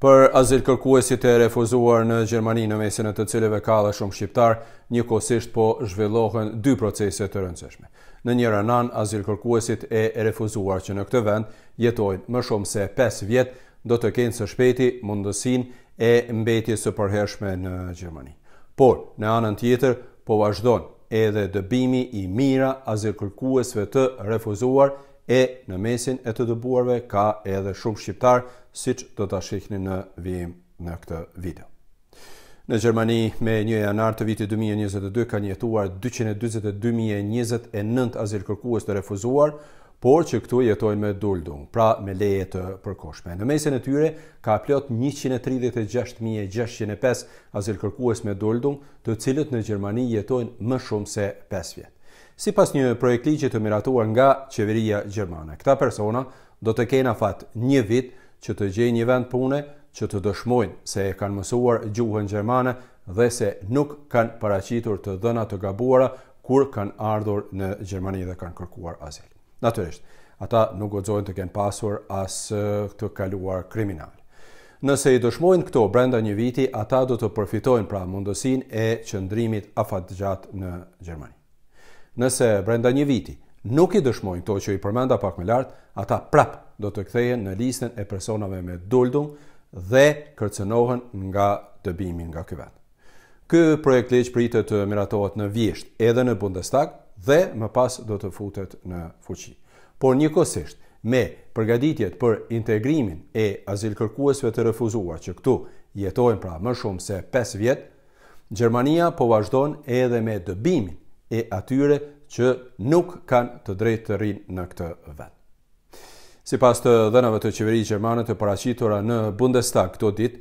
për azil e refuzuar në Gjermani në mesin e të cilive ka dhe shumë shqiptar, një kosisht po zhvillohen dy procese të rëndësishme. Në njëra nan, azil kërkuesit e refuzuar që në këtë vend jetojnë më shumë se 5 vjetë, do të kenë së shpeti mundësin e mbeti së përhershme në Gjermani. Por, në anën tjetër, po vazhdojnë edhe dëbimi i mira azil kërkuesve të refuzuar E në mesin e të dëbuarve ka edhe shumë shqiptar, siç do ta shikni në vim në këtë video. Në Gjermani, me 1 janar të vitit 2022, kanë jetuar 222.029 azilkërkues të refuzuar, por që këtu jetojnë me duldung, pra me leje të përkoshme. Në mesin e tyre ka plot 136.605 azilkërkues me duldung, të cilët në Gjermani jetojnë më shumë se 5 vjetë si pas një projekt ligje të miratuar nga qeveria Gjermane. Këta persona do të kena fat një vit që të gjej një vend pune që të dëshmojnë se e kanë mësuar gjuhën Gjermane dhe se nuk kanë paracitur të dëna të gabuara kur kanë ardhur në Gjermani dhe kanë kërkuar azil. Naturisht, ata nuk gozojnë të kenë pasur as të kaluar kriminal. Nëse i dëshmojnë këto brenda një viti, ata do të përfitojnë pra mundësin e qëndrimit afat gjatë në Gjermani nëse brenda një viti nuk i dëshmojnë to që i përmenda pak më lartë, ata prap do të kthehen në listën e personave me duldum dhe kërcënohen nga dëbimin nga ky vend. Ky projekt leqë pritet të miratohet në vjesht edhe në Bundestag dhe më pas do të futet në fuqi. Por njëkohësisht me përgatitjet për integrimin e azil kërkuesve të refuzuar që këtu jetojnë pra më shumë se 5 vjet, Gjermania po vazhdon edhe me dëbimin e atyre që nuk kanë të drejtë të rinë në këtë vend. Si pas të dhenave të qeveri Gjermanët të paracitora në Bundestag këto ditë,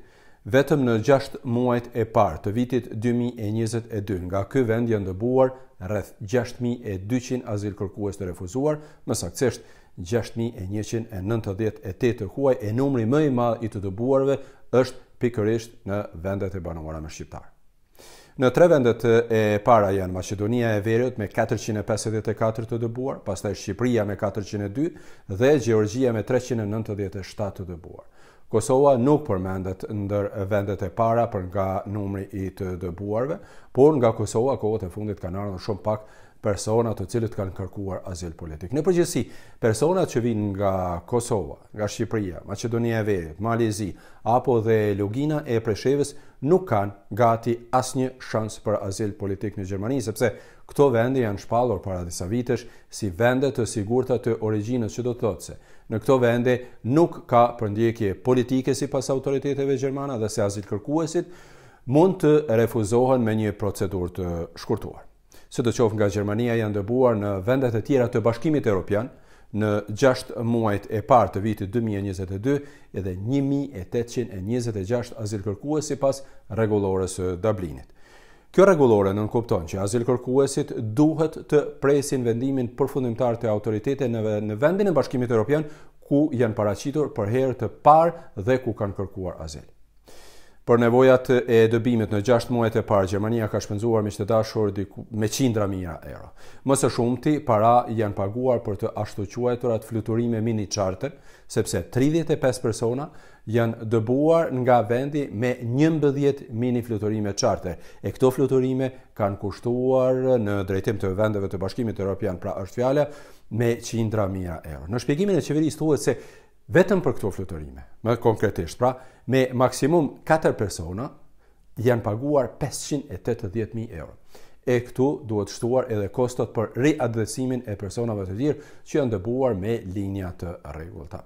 vetëm në 6 muajt e parë të vitit 2022 nga kë vend janë dëbuar rreth 6200 azil kërkues të refuzuar, më saktësisht 6198 të huaj e numri më i madh i të dëbuarve është pikërisht në vendet e banuara me shqiptarë. Në tre vendet e para janë Macedonia e Veriut me 454 të dëbuar, pastaj Shqipëria me 402 dhe Gjeorgjia me 397 të dëbuar. Kosova nuk përmendet ndër vendet e para për nga numri i të dëbuarve, por nga Kosova kohët e fundit kanë ardhur shumë pak personat të cilët kanë kërkuar azil politik. Në përgjithësi, personat që vinë nga Kosova, nga Shqipëria, Maqedonia e Veriut, Malezi apo dhe Lugina e Preshevës nuk kanë gati asnjë shans për azil politik në Gjermani, sepse këto vende janë shpallur para disa vitesh si vende të sigurta të origjinës, që do të thotë se në këto vende nuk ka përndjekje politike sipas autoriteteve gjermane dhe se azil kërkuesit mund të refuzohen me një procedurë të shkurtuar se të qofë nga Gjermania janë dëbuar në vendet e tjera të bashkimit e Europian në 6 muajt e partë të vitit 2022 edhe 1826 azil kërkuës si pas regulores së Dublinit. Kjo regulore nënkupton që azil kërkuesit duhet të presin vendimin përfundimtar të autoritete në vendin e bashkimit e Europian ku janë paracitur për herë të parë dhe ku kanë kërkuar azil. Për nevojat e dëbimit në 6 muajt e parë, Gjermania ka shpenzuar me qëtëdashur me qindra mira euro. Mësë shumëti, para janë paguar për të ashtu të ratë fluturime mini qarte, sepse 35 persona janë dëbuar nga vendi me 11 mini fluturime qarte. E këto fluturime kanë kushtuar në drejtim të vendeve të bashkimit e Europian, pra është fjale, me qindra mira euro. Në shpjegimin e qeverisë thuhet se Vetëm për këto fluturime, më konkretisht, pra, me maksimum 4 persona janë paguar 580.000 euro. E këtu duhet shtuar edhe kostot për riadresimin e personave të tjerë që janë dëbuar me linja të rregullta.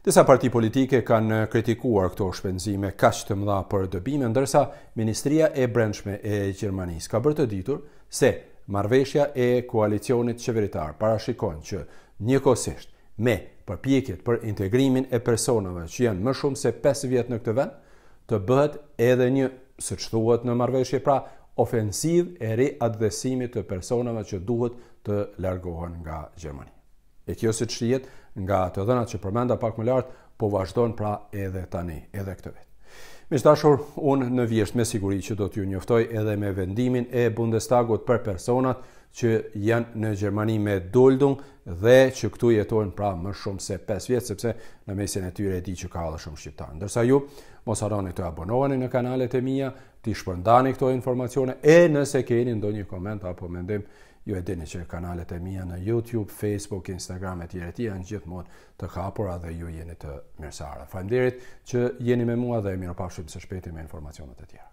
Disa parti politike kanë kritikuar këto shpenzime kaq të mëdha për dëbime, ndërsa Ministria e Brendshme e Gjermanisë ka bërë të ditur se marrveshja e koalicionit qeveritar parashikon që njëkohësisht me përpjekjet për integrimin e personave që janë më shumë se 5 vjet në këtë vend, të bëhet edhe një, së që thuhet në marveshje pra, ofensiv e re-advesimit të personave që duhet të largohen nga Gjermani. E kjo se që jetë nga të dhenat që përmenda pak më lartë, po vazhdojnë pra edhe tani, edhe këtë vetë. Mishtashur, unë në vjesht me siguri që do t'ju njoftoj edhe me vendimin e Bundestagot për personat që janë në Gjermani me doldung dhe që këtu jetojnë pra më shumë se 5 vjetë, sepse në mesin e tyre e di që ka dhe shumë shqiptarë. Ndërsa ju, mos arroni të abonohani në kanalet e mija, ti shpërndani këto informacione, e nëse keni ndo një koment apo mendim, ju e dini që kanalet e mija në YouTube, Facebook, Instagram e tjere ti janë gjithë mod të kapura dhe ju jeni të mirësara. Fajmderit që jeni me mua dhe e mirë pashim se shpeti me informacionet e tjera.